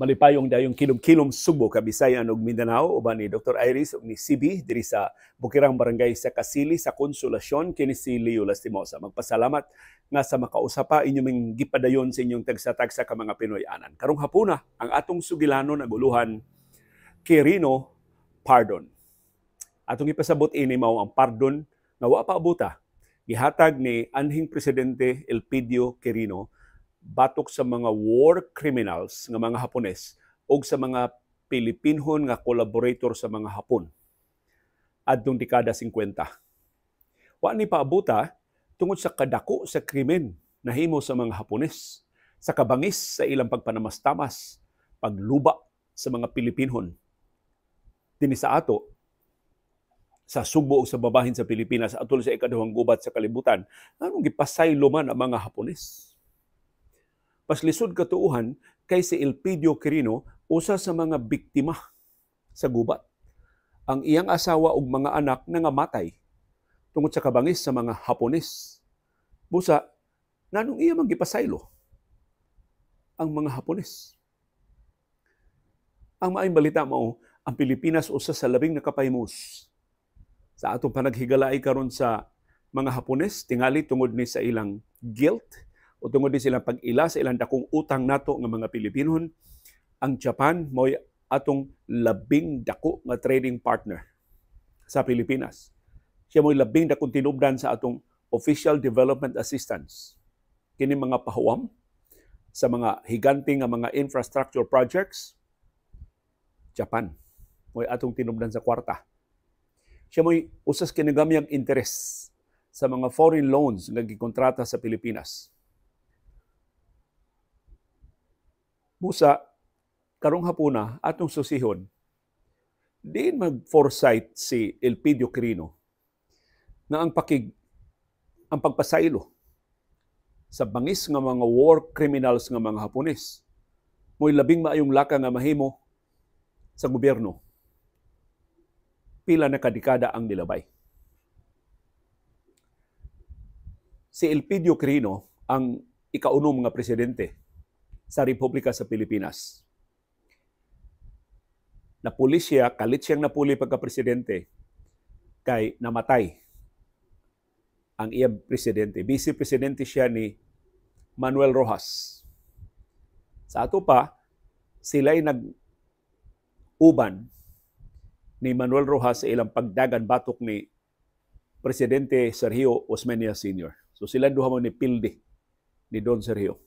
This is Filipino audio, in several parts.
malipayong dayong kilom-kilom subo kabisayan og Mindanao uban ni Dr. Iris ug ni CB diri sa Bukirang Barangay sa Kasili sa Konsolasyon kini si Leo Lastimosa. Magpasalamat nga sa makausa pa inyong gipadayon sa inyong tagsa-tagsa ka mga Pinoy anan. Karong hapuna ang atong sugilanon ang uluhan Kirino Pardon. Atong ipasabot ini mao ang pardon nga wa pa abuta gihatag ni anhing presidente Elpidio Quirino batok sa mga war criminals nga mga Hapones o sa mga Pilipinhon nga collaborator sa mga Hapon adtong dekada 50. Wa ni paabuta tungod sa kadako sa krimen himo sa mga Hapones, sa kabangis sa ilang pagpanamastamas, pagluba sa mga Pilipinhon. Dini sa ato, sa Subo o sa babahin sa Pilipinas atol sa ikaduhang gubat sa kalibutan, anong gipasaylo man ang mga Hapones? Mas lisod katuuhan kay si Elpidio Quirino usa sa mga biktima sa gubat. Ang iyang asawa ug mga anak nga nangamatay tungod sa kabangis sa mga Hapones. Busa, nanong iya man gipasaylo ang mga Hapones. Ang maayong balita mao, ang Pilipinas usa sa labing nakapaymus sa atong panaghigalaay karon sa mga Hapones tingali tungod ni sa ilang guilt o tungod din silang pag-ila sa ilang dakong utang nato nga mga Pilipinon, ang Japan mo'y atong labing dako nga trading partner sa Pilipinas. Siya mo'y labing dakong tinubdan sa atong official development assistance. Kini mga pahuwam sa mga higanting nga mga infrastructure projects, Japan mo'y atong tinubdan sa kwarta. Siya mo'y usas ang interest sa mga foreign loans nga gikontrata sa Pilipinas busa karong hapuna atong susihon diin mag-foresight si Elpidio Crino na ang pakig ang pagpasaylo sa bangis nga mga war criminals nga mga Hapones mo'y labing maayong laka nga mahimo sa gobyerno pila na kadikada ang nilabay si Elpidio Crino ang ikaunom nga presidente sa Republika sa Pilipinas. Napuli siya, kalit siyang napuli pagka-presidente, kay namatay ang iyang presidente. Vice-presidente siya ni Manuel Rojas. Sa ato pa, sila ay nag-uban ni Manuel Rojas sa ilang pagdagan batok ni Presidente Sergio Osmeña Sr. So sila duha mo ni Pilde ni Don Sergio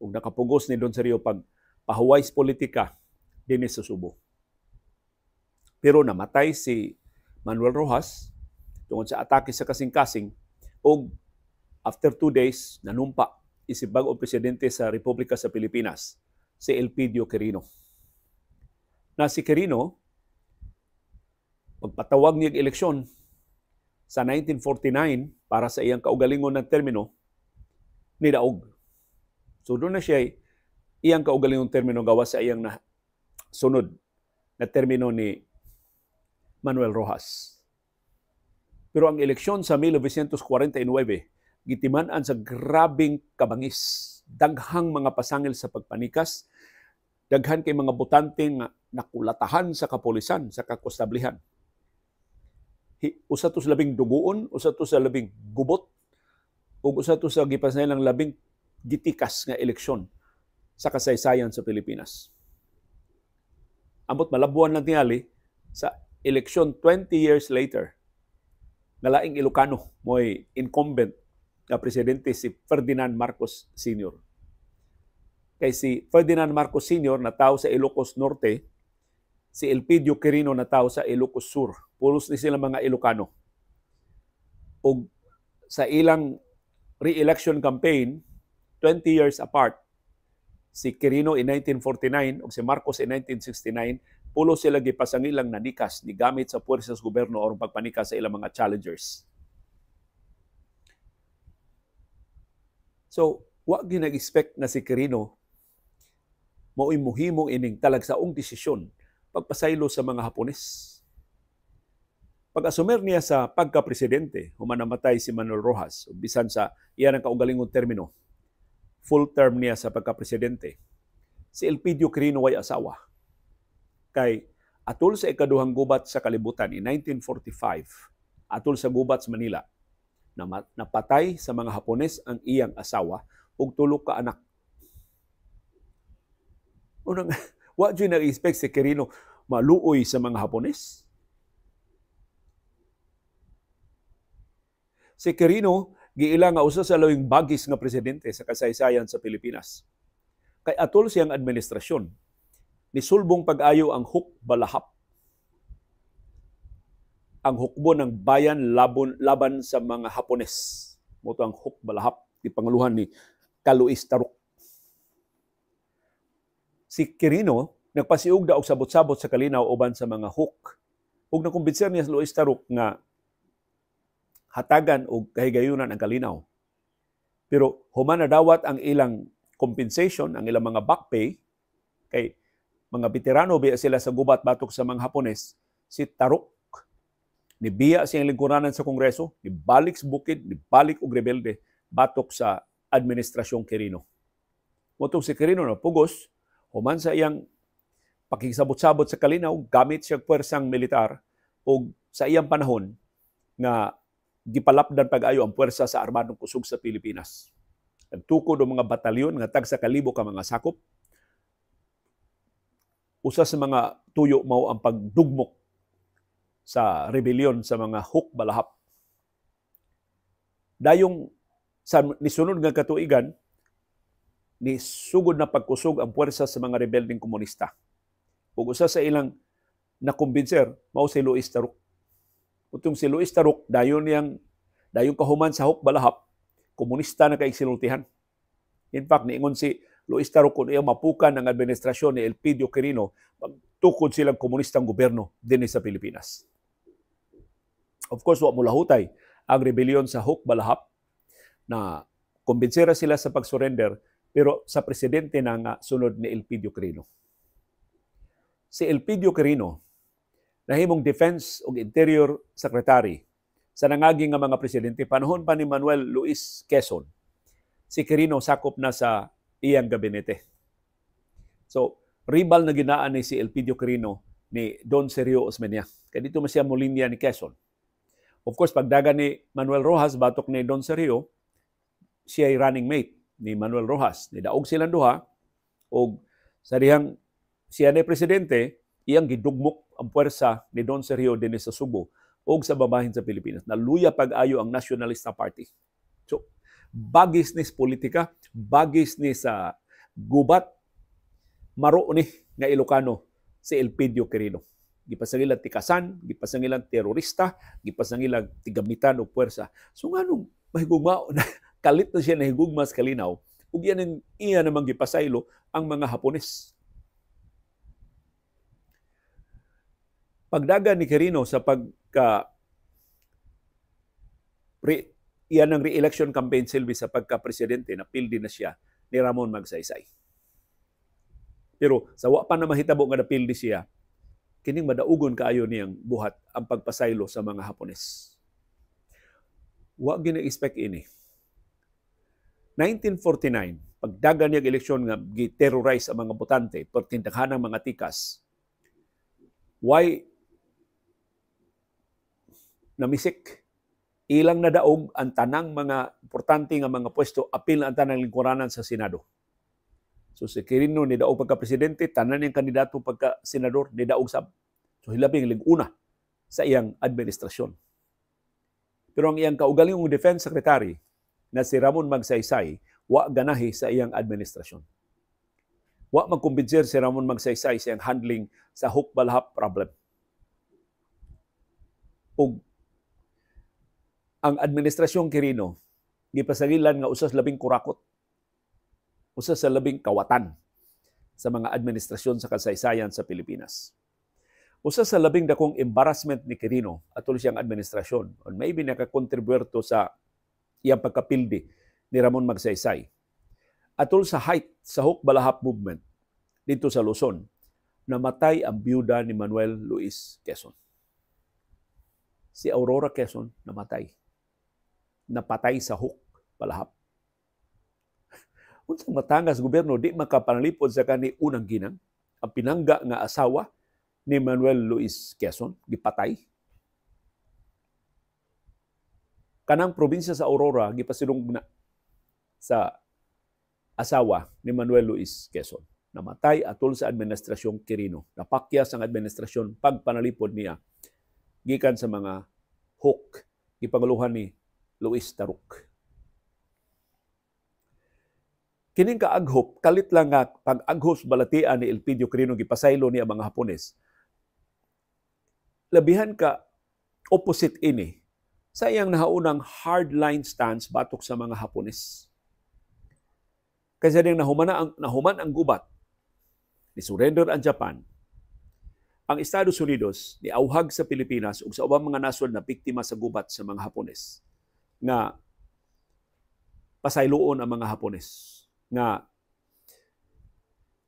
ug nakapugos ni Don Sergio pag pahuway politika dinhi sa Subo. Pero namatay si Manuel Rojas tungod sa atake sa kasing-kasing ug after two days nanumpa isip bagong presidente sa Republika sa Pilipinas si Elpidio Quirino. Na si Quirino pagpatawag niya eleksyon sa 1949 para sa iyang kaugalingon ng termino nidaog. So doon na siya iyang kaugalingong termino gawa sa iyang na sunod na termino ni Manuel Rojas. Pero ang eleksyon sa 1949 gitiman-an sa grabing kabangis, daghang mga pasangil sa pagpanikas, daghan kay mga botante nga nakulatahan sa kapulisan, sa kakustablihan. Usa to sa labing dugoon, usa to sa labing gubot, ug usa to sa gipasay lang labing gitikas nga eleksyon sa kasaysayan sa Pilipinas. Amot malabuan lang tingali sa eleksyon 20 years later, nalaing Ilocano mo'y incumbent na presidente si Ferdinand Marcos Sr. Kay si Ferdinand Marcos Sr. na tao sa Ilocos Norte, si Elpidio Quirino na tao sa Ilocos Sur. Pulos ni sila mga Ilocano. O sa ilang re-election campaign, 20 years apart. Si Quirino in 1949 ug si Marcos in 1969 pulo sila gipasangilang nanikas ni gamit sa puwersa sa gobyerno aron pagpanikas sa ilang mga challengers. So, wa ginag-expect na si Quirino mao'y muhimong ining talagsaong desisyon pagpasaylo sa mga Hapones. Pag-asumer niya sa pagka-presidente, humanamatay si Manuel Rojas, bisan sa iyan ang kaugalingong termino, full term niya sa pagka-presidente, si Elpidio Quirino way asawa. Kay atul sa ikaduhang gubat sa kalibutan in 1945, atul sa gubat sa Manila, na napatay sa mga Hapones ang iyang asawa ug tulo ka anak. Unang wa jud nag-expect si Quirino maluoy sa mga Hapones. Si Quirino giila nga usa sa lawing bagis nga presidente sa kasaysayan sa Pilipinas. Kay atol siyang administrasyon ni sulbong pag-ayo ang balahap Ang hukbo ng bayan labon, laban sa mga Hapones. Mo ang balahap ni panguluhan ni Kaluis Tarok. Si Kirino nagpasiugda og sabot-sabot sa kalinaw uban sa mga hook. Ug nakumbinsir niya si Luis Tarok nga hatagan og kahigayunan ang kalinaw. Pero human na dawat ang ilang compensation, ang ilang mga back pay, kay mga veterano biya sila sa gubat batok sa mga Hapones, si Tarok, nibiya siyang lingkuranan sa Kongreso, nibalik sa bukid, nibalik og rebelde batok sa administrasyong Kirino. Motong si Kirino na pugos, human sa iyang pakisabot-sabot sa kalinaw, gamit siya pwersang militar o sa iyang panahon na gipalapdan pag-ayo ang puwersa sa Armadong Kusog sa Pilipinas. Nagtuko ang mga batalyon nga tag sa kalibo ka mga sakop. Usa sa mga tuyo mao ang pagdugmok sa rebelyon sa mga Huk Balahap. Dayong sa nisunod nga katuigan, ni sugod na pagkusog ang puwersa sa mga rebeldeng komunista. Ug usa sa ilang nakumbinser mao si Luis Tarok Utong si Luis Tarok, dayon yang dayon kahuman sa Hukbalahap, komunista na kaigsilultihan. In fact, niingon si Luis Tarok kung iyang mapukan ng administrasyon ni Elpidio Quirino, magtukod silang komunistang gobyerno din sa Pilipinas. Of course, wa mulahutay ang rebelyon sa Balahap na kumbinsira sila sa pag-surrender pero sa presidente na nga sunod ni Elpidio Quirino. Si Elpidio Quirino, nahimong defense ug interior secretary sa nangaging nga mga presidente panahon pa ni Manuel Luis Quezon. Si Quirino sakop na sa iyang gabinete. So, rival na ginaan ni si Elpidio Quirino ni Don Sergio Osmeña. Kaya dito masya mo ni Quezon. Of course, pagdaga ni Manuel Rojas, batok ni Don Sergio, siya ay running mate ni Manuel Rojas. daog silang duha, o sa dihang siya ni presidente, iyang gidugmok ang puwersa ni Don Sergio Dines sa Subo o sa babahin sa Pilipinas. Naluya pag-ayo ang Nationalist Party. So, bagis ni politika, bagis ni sa gubat, maro ni nga Ilocano si Elpidio Quirino. Gipasangilang tikasan, gipasangilang terorista, gipasangilang tigamitan o puwersa. So nga nung mahigugma, kalit na siya nahigugmas kalinaw, ug yan ang iya namang gipasaylo ang mga Hapones pagdagan ni Quirino sa pagka re, iyan ang re-election campaign silbi sa pagka-presidente, na napildi na siya ni Ramon Magsaysay. Pero sa wa pa na mahitabo nga napildi siya, kining madaugon kaayo niyang buhat ang pagpasaylo sa mga Hapones. Wa gina-expect ini. 1949, pagdagan niyang eleksyon nga gi-terrorize ang mga botante, pertindahan ng mga tikas, why namisik. Ilang nadaog ang tanang mga importante nga mga pwesto apil ang tanang lingkuranan sa Senado. So si Quirino ni daog pagka presidente, tanan niyang kandidato pagka senador ni daog sab. So hilabing liguna sa iyang administrasyon. Pero ang iyang kaugalingong defense secretary na si Ramon Magsaysay, wa ganahi sa iyang administrasyon. Wa magkumbinser si Ramon Magsaysay sa iyang handling sa hukbalhap problem. O ang administrasyong Kirino gipasagilan nga usas labing kurakot usas sa labing kawatan sa mga administrasyon sa kasaysayan sa Pilipinas. Usa sa labing dakong embarrassment ni Kirino at tuloy siyang administrasyon on maybe nakakontribuerto sa iyang pagkapildi ni Ramon Magsaysay. Atol sa height sa Hukbalahap movement dito sa Luzon, namatay ang biuda ni Manuel Luis Quezon. Si Aurora Quezon namatay napatay sa hook palahap. Unsa matangas gobyerno di makapanalipod sa kani unang ginang ang pinangga nga asawa ni Manuel Luis Quezon gipatay. Kanang probinsya sa Aurora gipasilong na sa asawa ni Manuel Luis Quezon. Namatay atol sa administrasyong Quirino. Napakyas ang administrasyon pagpanalipod niya gikan sa mga hook gipanguluhan ni Luis Taruk. Kining kaaghop, kalit lang nga pag-aghos balatian ni Elpidio Crino gipasaylo ni mga Hapones. Labihan ka opposite ini sa iyang nahaunang hardline stance batok sa mga Hapones. Kaysa ding nahumana ang, nahuman ang gubat ni surrender ang Japan, ang Estados Unidos niauhag sa Pilipinas ug sa ubang mga nasod na biktima sa gubat sa mga Hapones nga pasayloon ang mga Hapones nga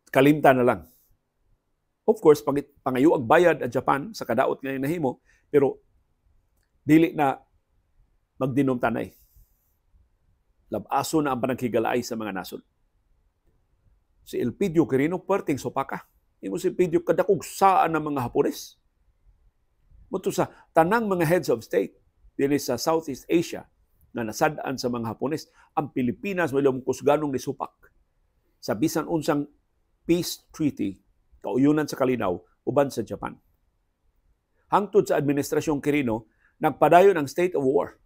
kalimta na lang. Of course, pag pangayo ang bayad at Japan sa kadaot ngayon nahimo, pero dili na magdinom tanay. Labaso na ang panaghigalaay sa mga nasod. Si Elpidio Quirino perting sopaka. Imo si Elpidio kadakog saan ng mga Hapones. Muto sa tanang mga heads of state dinhi sa Southeast Asia nga nasad-an sa mga Hapones, ang Pilipinas may lumukos ganong nisupak sa bisan unsang peace treaty kauyunan sa Kalinaw uban sa Japan. Hangtod sa administrasyong Kirino, nagpadayon ang state of war.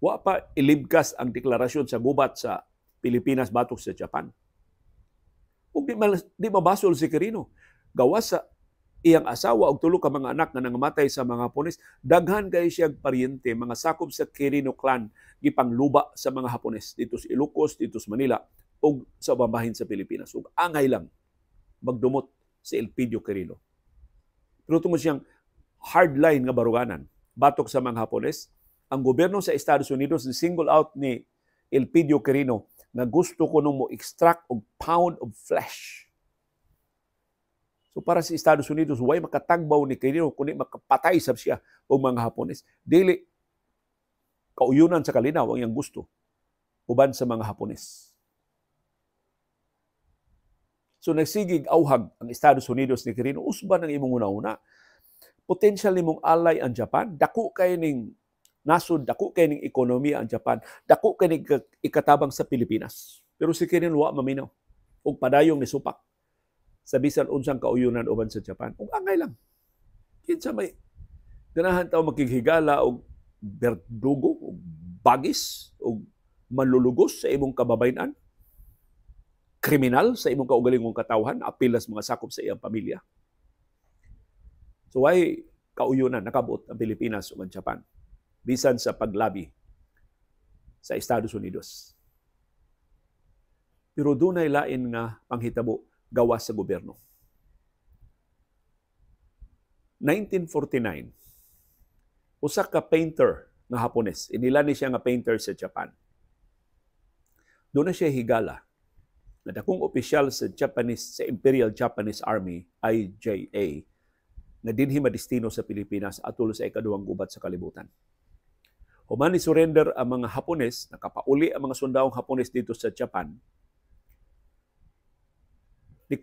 Wa pa ilibkas ang deklarasyon sa gubat sa Pilipinas batok sa Japan. Ug di mabasol si Kirino. Gawas sa iyang asawa ug tulo ka mga anak nga nangamatay sa mga Hapones daghan kay siyang paryente mga sakop sa Quirino clan gipangluba sa mga Hapones dito sa Ilocos dito sa Manila ug sa bambahin sa Pilipinas ug angay lang magdumot si Elpidio Quirino pero tungod siyang hardline nga baruganan batok sa mga Hapones ang gobyerno sa Estados Unidos ni single out ni Elpidio Quirino na gusto ko nung mo extract og pound of flesh So para sa si Estados Unidos, way makatagbaw ni kanino, kundi makapatay sa siya o mga Hapones. Dili, kauyunan sa kalinaw ang iyang gusto, uban sa mga Hapones. So nagsigig auhag ang Estados Unidos ni kanino, usban ang imong una-una. Potential mong alay ang Japan, dako kay ning nasod, dako kay ning ekonomiya ang Japan, dako kay ning ikatabang sa Pilipinas. Pero si Kirin wa maminaw og padayong ni Supak sa bisan unsang kauyonan uban sa Japan. Kung angay lang. Kinsa may ganahan tao makighigala og berdugo, og bagis, og malulugos sa imong kababayan, kriminal sa imong kaugalingong katawhan, apilas mga sakop sa iyang pamilya. So why kauyonan nakabot ang Pilipinas ug Japan bisan sa paglabi sa Estados Unidos. Pero dunay lain nga panghitabo gawa sa gobyerno. 1949, usa ka painter nga Hapones, inilani siya nga painter sa Japan. Doon na siya higala na dakong opisyal sa Japanese sa Imperial Japanese Army IJA na dinhi madistino sa Pilipinas atol sa ikaduhang gubat sa kalibutan. Humani surrender ang mga Hapones, nakapauli ang mga sundaong Hapones dito sa Japan ni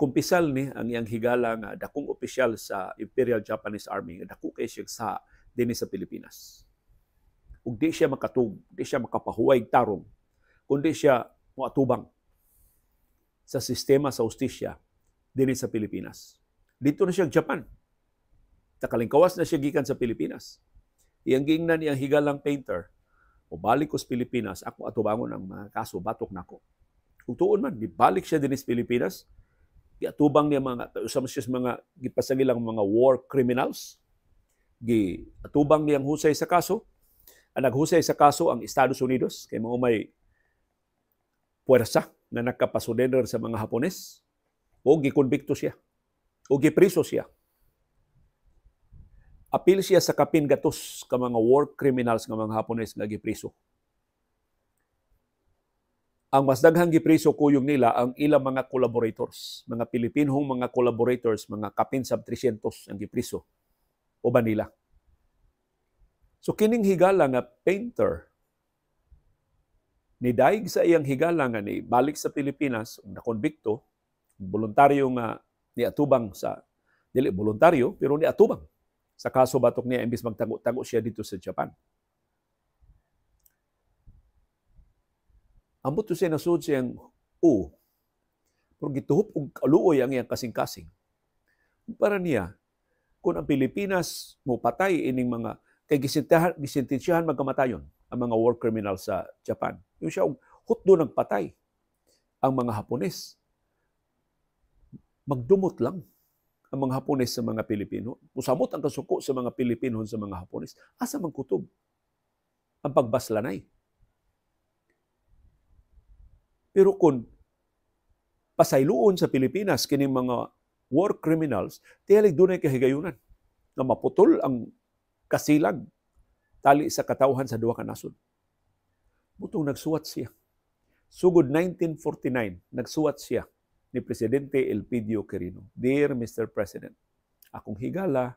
ni ang iyang higala nga dakong opisyal sa Imperial Japanese Army nga dako kay siya sa dinhi sa Pilipinas. Ug di siya makatug, di siya makapahuway tarong kundi siya moatubang sa sistema sa ustisya dinhi sa Pilipinas. Dito na siya Japan. Nakalingkawas na siya gikan sa Pilipinas. Iyang gingnan iyang higalang painter, mobalik ko sa Pilipinas, ako atubangon ang mga kaso, batok nako. Kung tuon man, dibalik siya din sa Pilipinas, giatubang niya mga usam siya mga gipasagilang mga war criminals gi atubang niyang husay sa kaso ang naghusay sa kaso ang Estados Unidos kay mao may puwersa na nakapasurrender sa mga Hapones o gikonbikto siya o gipriso siya apil siya sa kapin gatos ka mga war criminals nga mga Hapones nga gipriso ang mas daghang gipriso kuyog nila ang ilang mga collaborators, mga Pilipinong mga collaborators, mga kapin sab 300 ang gipriso o nila. So kining higala nga painter ni daig sa iyang higala nga ni balik sa Pilipinas na nakonbikto voluntaryo nga atubang sa dili voluntaryo pero ni atubang sa kaso batok niya imbis magtago-tago siya dito sa Japan. Ambot to siya nasud siyang O. Pero gituhop og kaluoy ang iyang kasing-kasing. Para niya, kung ang Pilipinas mo patay ining mga kay gisintahan gisintensyahan magkamatayon ang mga war criminal sa Japan. Yung siya og hutdo nagpatay ang mga Hapones. Magdumot lang ang mga Hapones sa mga Pilipino. Usamot ang kasuko sa mga Pilipino sa mga Hapones. Asa man ang pagbaslanay pero kung pasayloon sa Pilipinas kini mga war criminals, tiyalig dunay kahigayunan na maputol ang kasilag tali sa katauhan sa duha ka nasod. Butong nagsuwat siya. Sugod 1949, nagsuwat siya ni Presidente Elpidio Quirino. Dear Mr. President, akong higala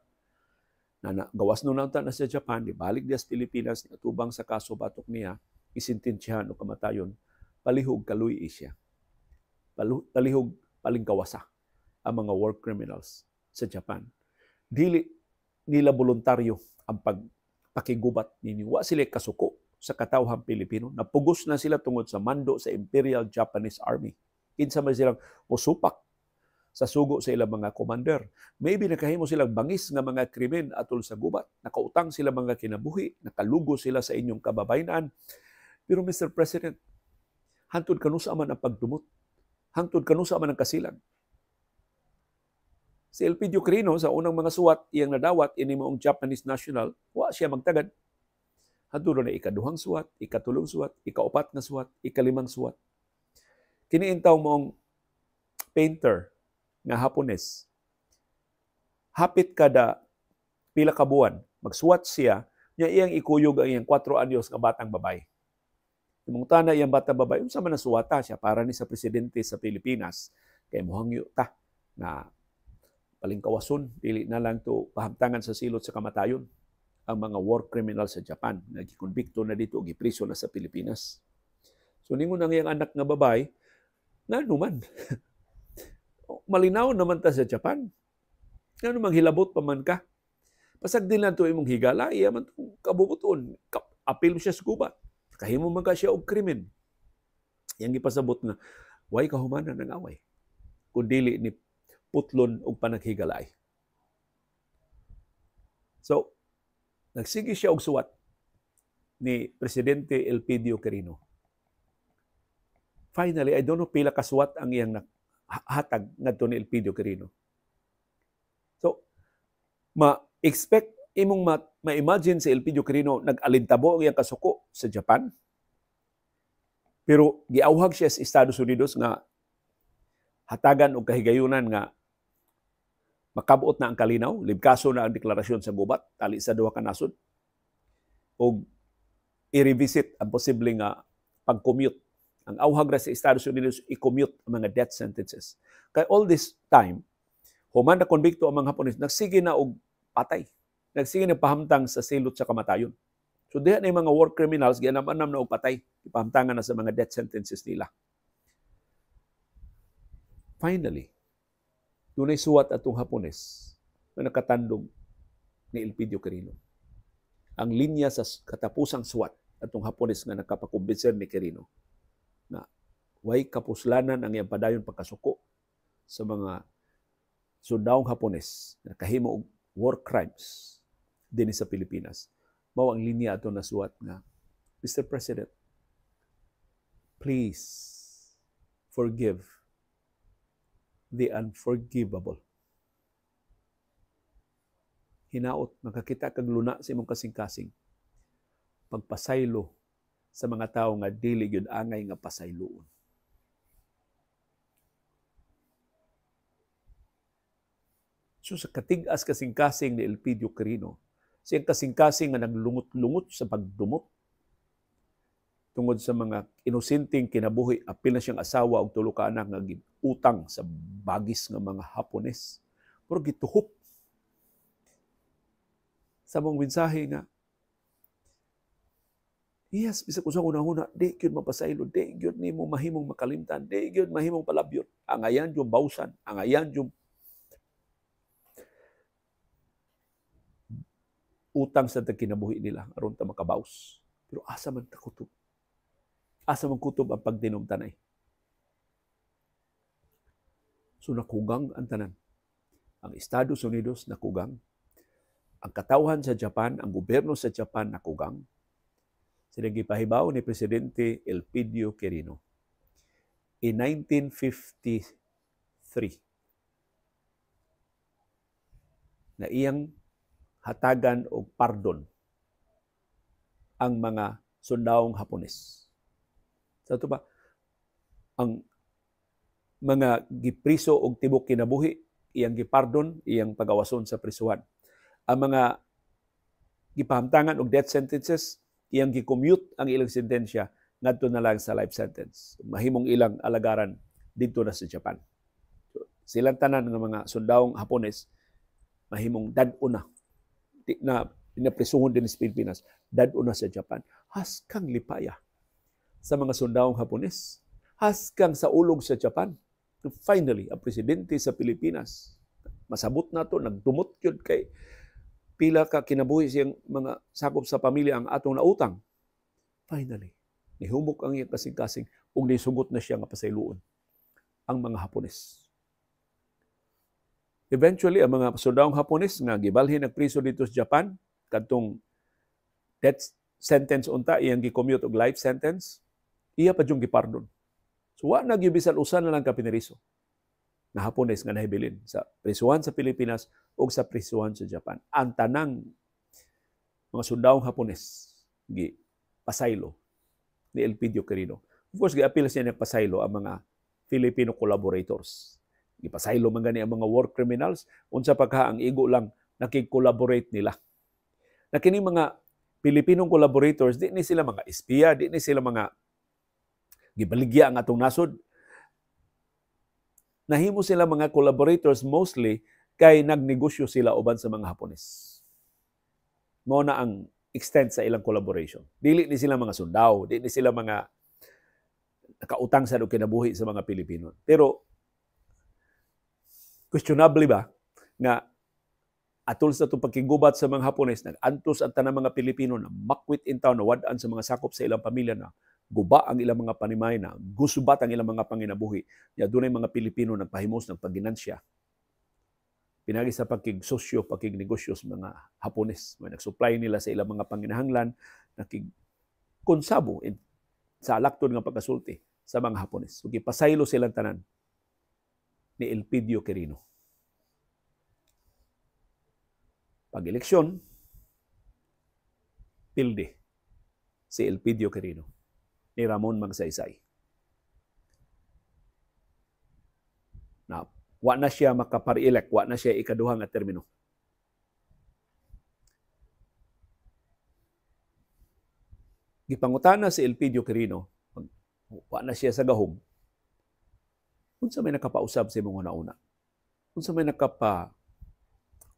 na, na gawas nun ang na sa Japan, ibalik balik sa Pilipinas, atubang sa kaso batok niya, isintintihan o kamatayon palihog kaluy siya. Palihog palingkawasa ang mga war criminals sa Japan. Dili nila voluntaryo ang pagpakigubat ninyo. Wa sila kasuko sa katawhan Pilipino. Napugos na sila tungod sa mando sa Imperial Japanese Army. Kinsa man silang musupak sa sugo sa ilang mga commander. Maybe nakahimo silang bangis nga mga krimen atol sa gubat. Nakautang sila mga kinabuhi, nakalugo sila sa inyong kababayan. Pero Mr. President, hangtod kanusa man ang pagdumot, hangtod kanusa man ang kasilang. Si Elpidio Crino sa unang mga suwat iyang nadawat ini maong Japanese national, wa siya magtagad. Hantod na ikaduhang suwat, ikatulong suwat, ikaupat nga suwat, ikalimang suwat. Kiniintaw maong painter nga Hapones. Hapit kada pila ka buwan, magsuwat siya, nya iyang ikuyog ang iyang 4 anyos nga batang babay. Imong na iyang bata babay, unsa man suwata siya para ni sa presidente sa Pilipinas. Kay muhangyo ta na palingkawason, dili na lang to pahamtangan sa silot sa kamatayon ang mga war criminal sa Japan na gikonbikto na dito gipriso na sa Pilipinas. So ningon ang iyang anak nga babay, nga naman. Ano oh, malinaw naman ta sa Japan. Na naman ano hilabot pa man ka. Pasag din lang ito imong higala, iya man itong kabubuton. Apil siya sa gubat. Kahimo man ka siya og krimen. Yang gipasabot nga way kahumanan nang away. Kun dili ni putlon og panaghigalay. So, nagsige siya og suwat ni Presidente Elpidio Quirino. Finally, I don't know pila ka suwat ang iyang hatag ngadto ni Elpidio Quirino. So, ma-expect imong ma-imagine si Elpidio Quirino nag-alintabo ang iyang kasuko sa Japan. Pero giawhag siya sa Estados Unidos nga hatagan og kahigayunan nga makabuot na ang kalinaw, libkaso na ang deklarasyon sa gubat, tali sa duha ka nasod og i-revisit ang posible nga pag-commute. Ang auhag ra sa Estados Unidos i-commute ang mga death sentences. Kay all this time, human na konbikto ang mga Hapones, nagsige na og patay nagsige ni pahamtang sa silot sa kamatayon. So diha na mga war criminals gianam-anam na og patay, ipahamtangan na sa mga death sentences nila. Finally, dunay suwat atong Hapones na nakatandog ni Elpidio Quirino. Ang linya sa katapusang suwat atong Hapones nga nakapakumbinser ni Quirino na way kapuslanan ang iyang padayon pagkasuko sa mga sundawong Hapones na kahimo og war crimes din sa Pilipinas. Mao ang linya ato suwat nga Mr. President, please forgive the unforgivable. Hinaot, nakakita kag luna sa imong kasing-kasing. Pagpasaylo sa mga tao nga dili gyud angay nga pasayloon. So sa katigas kasing-kasing ni Elpidio Quirino, Siyang kasing-kasing nga naglungot-lungot sa pagdumot. Tungod sa mga inusinting kinabuhi, apil na siyang asawa o tulo ka anak nga utang sa bagis ng mga Hapones. Pero gituhop. Sa mong mensahe nga, Yes, bisag usa una una, di gyud mapasaylo, di gyud nimo mahimong makalimtan, di gyud mahimong palabyot. Ang ayan yung bawsan, ang ayan yung utang sa kinabuhi nila aron ta makabaus. Pero asa man ta kutob? Asa man kutob ang pagdinom tanay? So nakugang ang tanan. Ang Estados Unidos nakugang. Ang katawhan sa Japan, ang gobyerno sa Japan nakugang. Sila gipahibaw ni Presidente Elpidio Quirino. In 1953, na iyang hatagan og pardon ang mga sundaong Hapones. Sa ito ba? Ang mga gipriso og tibok kinabuhi iyang gipardon iyang pagawason sa prisuhan. Ang mga gipahamtangan og death sentences iyang gikommute ang ilang sentensya ngadto na lang sa life sentence. Mahimong ilang alagaran dito na sa Japan. So, silang tanan ng mga sundaong Hapones mahimong dad-una na pinapresuhon din sa Pilipinas, dad-o na sa Japan. Haskang lipaya sa mga sundaong Hapones. Haskang sa ulog sa Japan. Finally, ang presidente sa Pilipinas, masabot na to, nagdumot yun kay pila ka kinabuhi siyang mga sakop sa pamilya ang atong nautang. Finally, nihumok ang iyang kasing-kasing ug nisugot na siya nga pasayloon ang mga Hapones. Eventually, ang mga soldaong Hapones nga gibalhin ng priso dito sa Japan, kadtong death sentence unta, iyang gikommute og life sentence, iya pa yung gipardon. So, wa na gibisan usan na lang kapiniriso na Hapones nga nahibilin sa prisuhan sa Pilipinas o sa prisuhan sa Japan. Ang tanang mga sundaong Hapones gi pasaylo ni Elpidio Quirino. Of course, giapil siya ng pasaylo ang mga Filipino collaborators Gipasaylo man gani ang mga war criminals unsa pagka ang igo lang nakikolaborate nila. Na kini mga Pilipinong collaborators di ni sila mga espiya, di ni sila mga gibaligya ang atong nasod. Nahimo sila mga collaborators mostly kay nagnegosyo sila uban sa mga Hapones. Mao na ang extent sa ilang collaboration. Dili ni sila mga sundao, di ni sila mga nakautang sa kinabuhi sa mga Pilipino. Pero questionable ba nga atul sa itong pagkigubat sa mga Hapones, nagantos ang tanang mga Pilipino na makwit in town, nawadaan sa mga sakop sa ilang pamilya na guba ang ilang mga panimay na gusubat ang ilang mga panginabuhi. Ya, doon ay mga Pilipino nagpahimos ng paginansya. Pinagi sa pakigsosyo, pakignegosyo sa mga Hapones. May nagsupply nila sa ilang mga panginahanglan, nakikonsabo in, sa alaktod ng pagkasulti sa mga Hapones. Okay, pasaylo silang tanan ni Elpidio Quirino. Pag eleksyon, pilde si Elpidio Quirino ni Ramon Magsaysay. Na wa na siya makaparilek, wa na siya ikaduhang nga termino. Gipangutana si Elpidio Quirino, wa na siya sa gahom, unsa may nakapausab sa imong una-una? Unsa may nakapa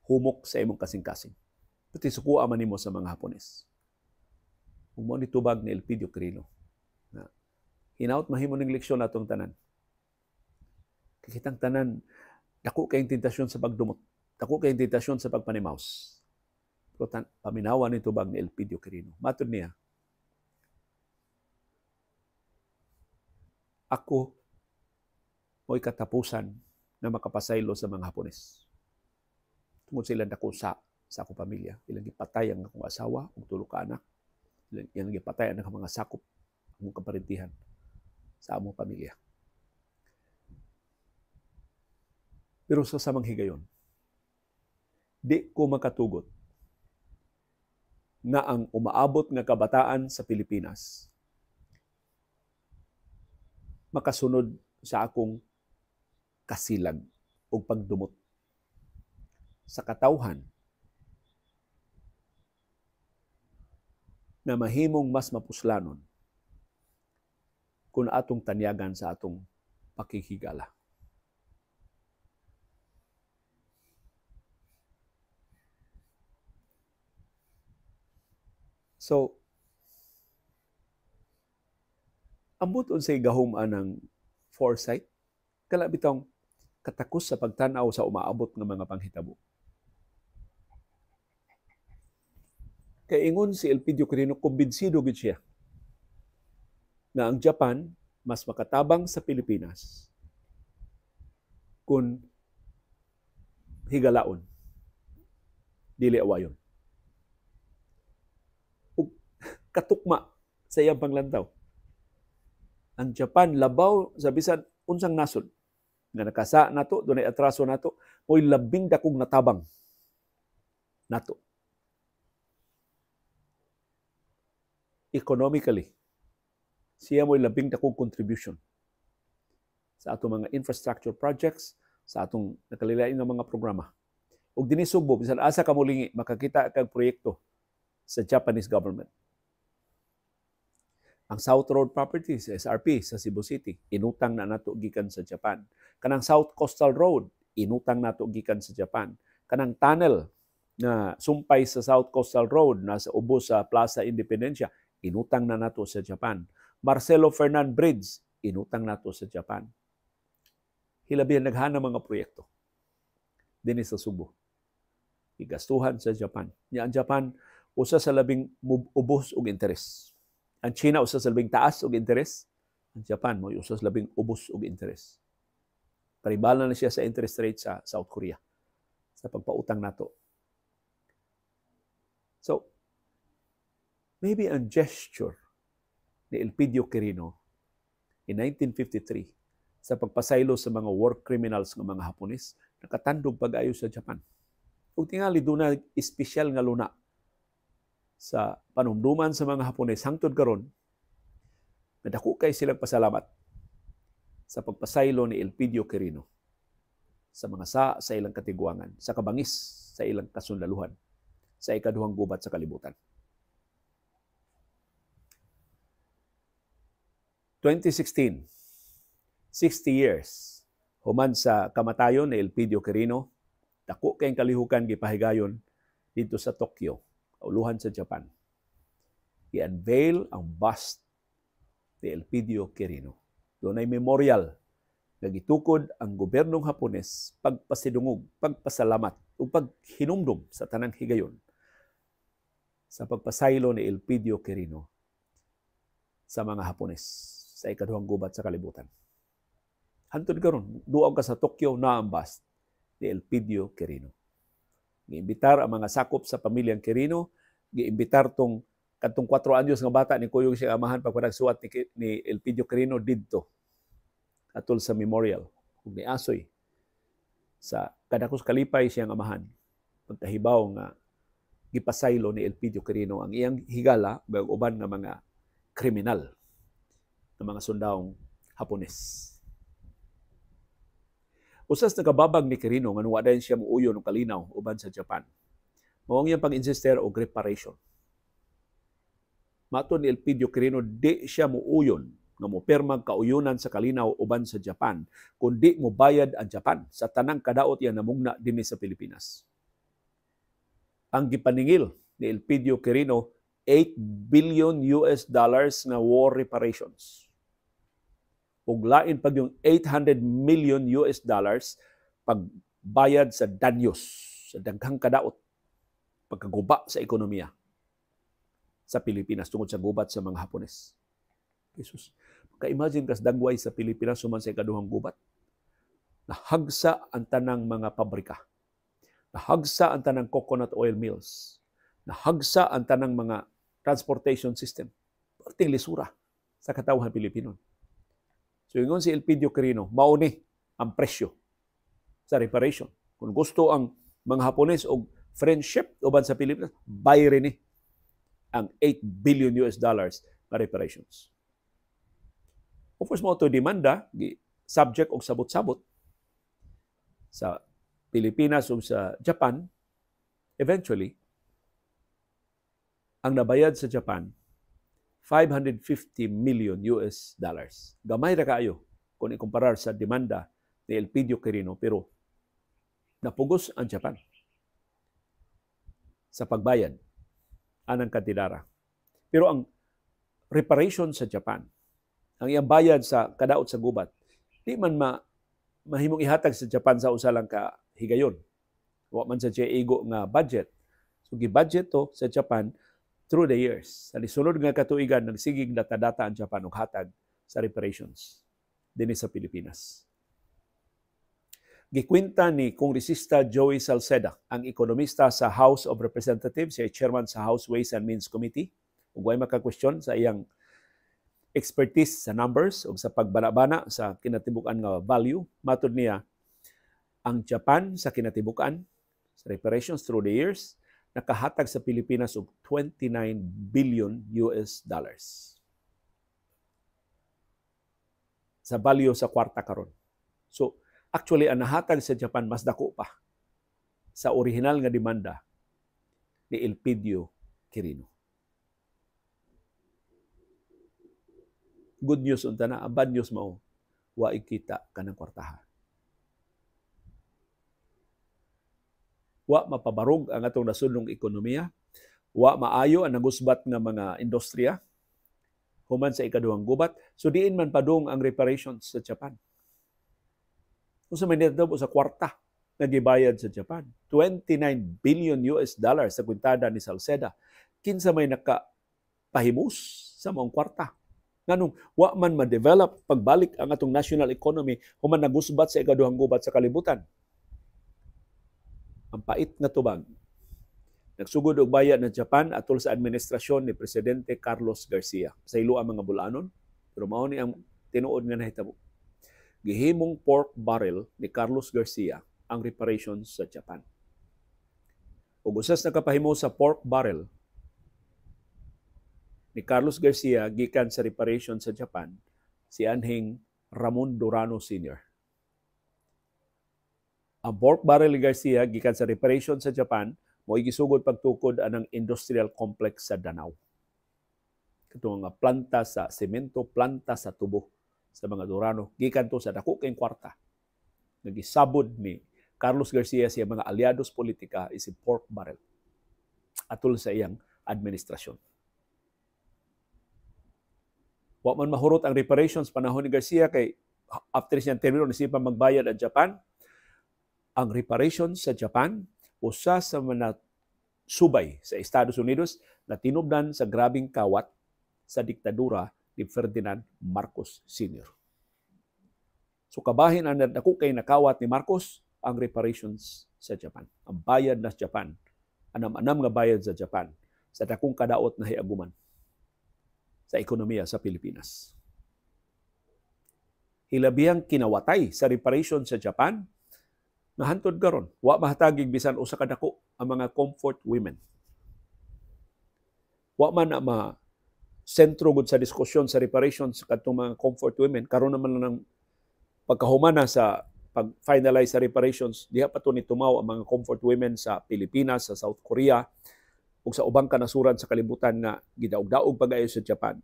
humok sa imong kasing-kasing? Pati sukuha man nimo sa mga Hapones. Umo ni tubag ni Elpidio Crino. Na hinaut mahimo ning leksyon atong tanan. Kikitang tanan dako kay tentasyon sa pagdumot. Dako kay tentasyon sa pagpanimaus. Pero tan- paminawa ni tubag ni Elpidio Crino. Matud niya, ako mo'y katapusan na makapasaylo sa mga Hapones. Tungod sila nakusa sa akong pamilya. Ilang gipatay ang akong asawa, ang tulo ka anak. Ilang gipatay ang mga sakop, ang mga kaparintihan sa among pamilya. Pero sa samang higayon, di ko makatugot na ang umaabot nga kabataan sa Pilipinas makasunod sa akong kasilag o pagdumot sa katawhan na mahimong mas mapuslanon kung atong tanyagan sa atong pakikigala. So, ambot unsay gahuman ng foresight, kala bitong katakos sa pagtanaw sa umaabot ng mga panghitabo. Kay ingon si Elpidio Quirino, kumbinsido gid siya na ang Japan mas makatabang sa Pilipinas kun higalaon dili awayon ug katukma sa iyang panglantaw ang Japan labaw sa bisan unsang nasod nga nakasa na to, dunay atraso na to, labing dakog natabang na Economically, siya mo'y labing dakong contribution sa atong mga infrastructure projects, sa atong nakalilain ng mga programa. Ug dinhi Sugbo, bisan asa ka mulingi makakita kag proyekto sa Japanese government. Ang South Road Properties, SRP, sa Cebu City, inutang na nato gikan sa Japan. Kanang South Coastal Road, inutang nato gikan sa Japan. Kanang tunnel na sumpay sa South Coastal Road na sa ubo sa Plaza Independencia, inutang na nato sa Japan. Marcelo Fernand Bridge, inutang nato sa Japan. Hilabihan naghana mga proyekto. Dini sa Subo. Igastuhan sa Japan. Niya ang Japan, usa sa labing ubos og interes ang China usas labing taas og interes, ang Japan mo usas labing ubos og interes. Paribala na siya sa interest rate sa South Korea sa pagpautang nato. So, maybe ang gesture ni Elpidio Quirino in 1953 sa pagpasaylo sa mga war criminals ng mga Hapones, nakatandog pag-ayo sa Japan. Ug tingali doon na espesyal nga luna sa panumduman sa mga Hapones hangtod karon nadako kay silang pasalamat sa pagpasaylo ni Elpidio Quirino sa mga sa sa ilang katigwangan, sa kabangis sa ilang kasundaluhan, sa ikaduhang gubat sa kalibutan. 2016, 60 years human sa kamatayon ni Elpidio Quirino, dako kay kalihukan gipahigayon dito sa Tokyo, kauluhan sa Japan, i-unveil ang bust ni Elpidio Quirino. Doon ay memorial nga gitukod ang gobyernong Hapones pagpasidungog, pagpasalamat o paghinumdum sa tanang higayon sa pagpasaylo ni Elpidio Quirino sa mga Hapones sa ikaduhang gubat sa kalibutan. Hantod karon, duaw ka sa Tokyo na ang bust ni Elpidio Quirino. Giimbitar ang mga sakop sa pamilyang Quirino, giimbitar tong katong 4 anyos nga bata ni Kuyog siya amahan suwat ni, ni Elpidio Quirino didto atol sa memorial ug ni Asoy sa kadakos kalipay siyang amahan pagkahibaw nga gipasaylo ni Elpidio Quirino ang iyang higala ug uban nga mga kriminal ng mga sundaong Hapones. Usas kababag ni Kirino nga nuwa dayon siya muuyon og kalinaw uban sa Japan. Mao iyang pag-insister og reparation. Maton ni Elpidio Kirino di siya muuyon nga mo pirmang kauyunan sa kalinaw uban sa Japan kundi mo bayad ang Japan sa tanang kadaot yan namugna dinhi sa Pilipinas. Ang gipaningil ni Elpidio Quirino 8 billion US dollars na war reparations ug lain pag yung 800 million US dollars pagbayad sa danyos sa daghang kadaot pagkaguba sa ekonomiya sa Pilipinas tungod sa gubat sa mga Hapones. Jesus. Ka-imagine kas dagway sa Pilipinas human sa ikaduhang gubat. Nahagsa ang tanang mga pabrika. Nahagsa ang tanang coconut oil mills. Nahagsa ang tanang mga transportation system. Perting lisura sa katawhan Pilipino. So ingon si Elpidio Quirino, mauni ang presyo sa reparation. Kung gusto ang mga Hapones og friendship uban sa Pilipinas, bayre eh ni ang 8 billion US dollars na reparations. Of course, mo ito demanda, subject og sabot-sabot sa Pilipinas o sa Japan, eventually, ang nabayad sa Japan 550 million US dollars. Gamay ra kayo kung ikumparar sa demanda ni Elpidio Quirino pero napugos ang Japan sa pagbayad anang katilara. Pero ang reparation sa Japan, ang iyang bayad sa kadaot sa gubat, di man ma mahimong ihatag sa Japan sa usalang ka higayon. Wa man sa ego nga budget. So gi-budget to sa Japan through the years. Sa lisunod nga katuigan, nagsigig data-data ang Japan og hatag sa reparations dinhi sa Pilipinas. Gikwinta ni Kongresista Joey Salceda, ang ekonomista sa House of Representatives, siya chairman sa House Ways and Means Committee, ug way makakwestiyon sa iyang expertise sa numbers o sa pagbanabana sa kinatibukan nga value. Matod niya, ang Japan sa kinatibukan, sa reparations through the years, nakahatag sa Pilipinas of 29 billion US dollars sa value sa kwarta karon. So actually ang nahatag sa Japan mas dako pa sa original nga demanda ni Elpidio Quirino. Good news unta na, bad news mao wa ikita kanang kwartaha. wa mapabarog ang atong nasunong ekonomiya, wa maayo ang nagusbat nga mga industriya human sa ikaduhang gubat. So diin man padung ang reparations sa Japan. Kung sa manitabo sa kwarta na gibayad sa Japan, 29 billion US dollars sa kwintada ni Salceda. Kinsa may nakapahimus sa mong kwarta. Nganong wa man ma-develop pagbalik ang atong national economy human nagusbat sa ikaduhang gubat sa kalibutan ang pait na tubag. Nagsugod og bayad ng Japan atol sa administrasyon ni Presidente Carlos Garcia. Sa ilo ang mga bulanon, pero mao ni ang tinuod nga nahitabo. Gihimong pork barrel ni Carlos Garcia ang reparations sa Japan. Og usas nakapahimo sa pork barrel ni Carlos Garcia gikan sa reparation sa Japan si anhing Ramon Durano Sr. Ang pork barrel ni Garcia gikan sa reparation sa Japan mo igisugod pagtukod anang industrial complex sa Danau. Katong nga planta sa semento, planta sa tubo sa mga Durano gikan to sa dako kay kwarta. Nagisabod ni Carlos Garcia sa mga aliados politika is isip pork barrel atol sa iyang administrasyon. Wa man mahurot ang reparations panahon ni Garcia kay ah, after siyang termino nisipan magbayad ang Japan, ang reparation sa Japan, usa sa mga subay sa Estados Unidos na tinubdan sa grabing kawat sa diktadura ni Ferdinand Marcos Sr. So kabahin ang kay nakawat ni Marcos ang reparations sa Japan. Ang bayad na Japan, anam-anam nga bayad sa Japan sa takong kadaot na hiaguman sa ekonomiya sa Pilipinas. Hilabihang kinawatay sa reparation sa Japan nga garon wa mahatagig bisan usa ka dako ang mga comfort women. Wa man na ma sentro gud sa diskusyon sa reparations sa kadtong mga comfort women karon naman lang ng pagkahumana sa pag-finalize sa reparations, diha pa to ni tumaw ang mga comfort women sa Pilipinas, sa South Korea, ug sa ubang kanasuran sa kalibutan nga gidaog-daog pagayo sa Japan.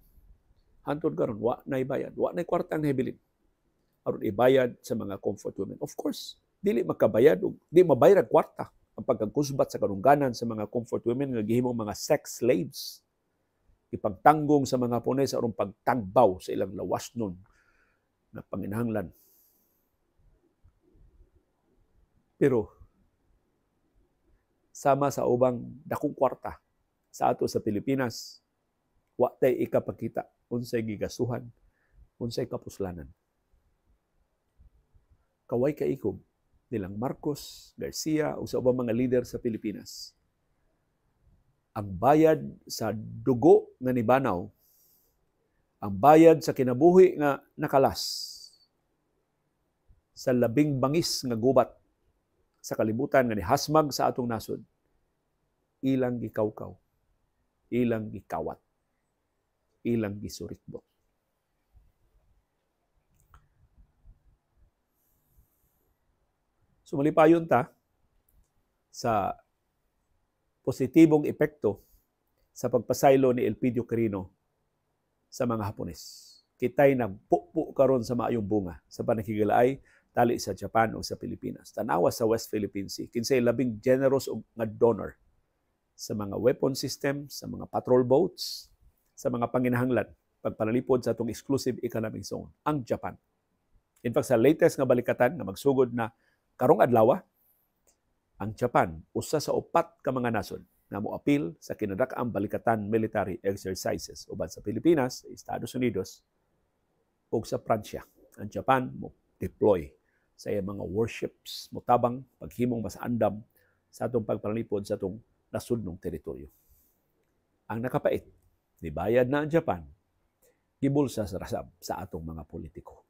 Hantod garon wa na ibayad, wa na kwarta ang hibilin. Aron ibayad sa mga comfort women. Of course, dili makabayad og di mabayad ang kwarta ang pagkagkusbat sa karungganan sa mga comfort women nga gihimong mga sex slaves ipagtanggong sa mga punay sa arong pagtagbaw sa ilang lawas nun na panginahanglan. Pero sama sa ubang dakong kwarta sa ato sa Pilipinas, wa tay ikapakita unsay gigasuhan, unsay kapuslanan. Kaway ka ikog nilang Marcos, Garcia, o sa ubang mga leader sa Pilipinas. Ang bayad sa dugo nga nibanaw, ang bayad sa kinabuhi nga nakalas, sa labing bangis nga gubat sa kalibutan nga nihasmag sa atong nasod, ilang gikawkaw, ilang gikawat, ilang gisurikbot. Sumalipayon ta sa positibong epekto sa pagpasaylo ni Elpidio Quirino sa mga Hapones. Kitay nagpupo karon sa maayong bunga sa panakigalaay tali sa Japan o sa Pilipinas. Tanawa sa West Philippine Sea. Kinsay labing generous og nga donor sa mga weapon system, sa mga patrol boats, sa mga panginahanglan pagpanalipod sa atong exclusive economic zone, ang Japan. In fact, sa latest nga balikatan nga magsugod na Karong adlaw ah, ang Japan usa sa upat ka mga nasod nga moapil sa kinadak-ang balikatan military exercises uban sa Pilipinas, Estados Unidos ug sa Pransya. Ang Japan mo deploy sa iyang mga warships mutabang paghimong mas andam sa atong pagpanalipod sa atong nasudnong teritoryo. Ang nakapait, nibayad na ang Japan, gibulsa sa rasab sa atong mga politiko.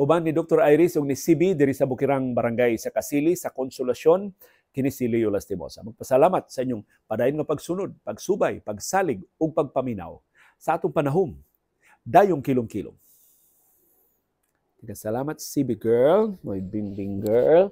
uban ni Dr. Iris ug ni CB diri sa Bukirang Barangay sa Kasili sa Konsolasyon kini si Leo Lastimosa. Magpasalamat sa inyong padayon nga pagsunod, pagsubay, pagsalig ug pagpaminaw sa atong panahom. Dayong kilong kilom Salamat CB girl, my bing-bing girl.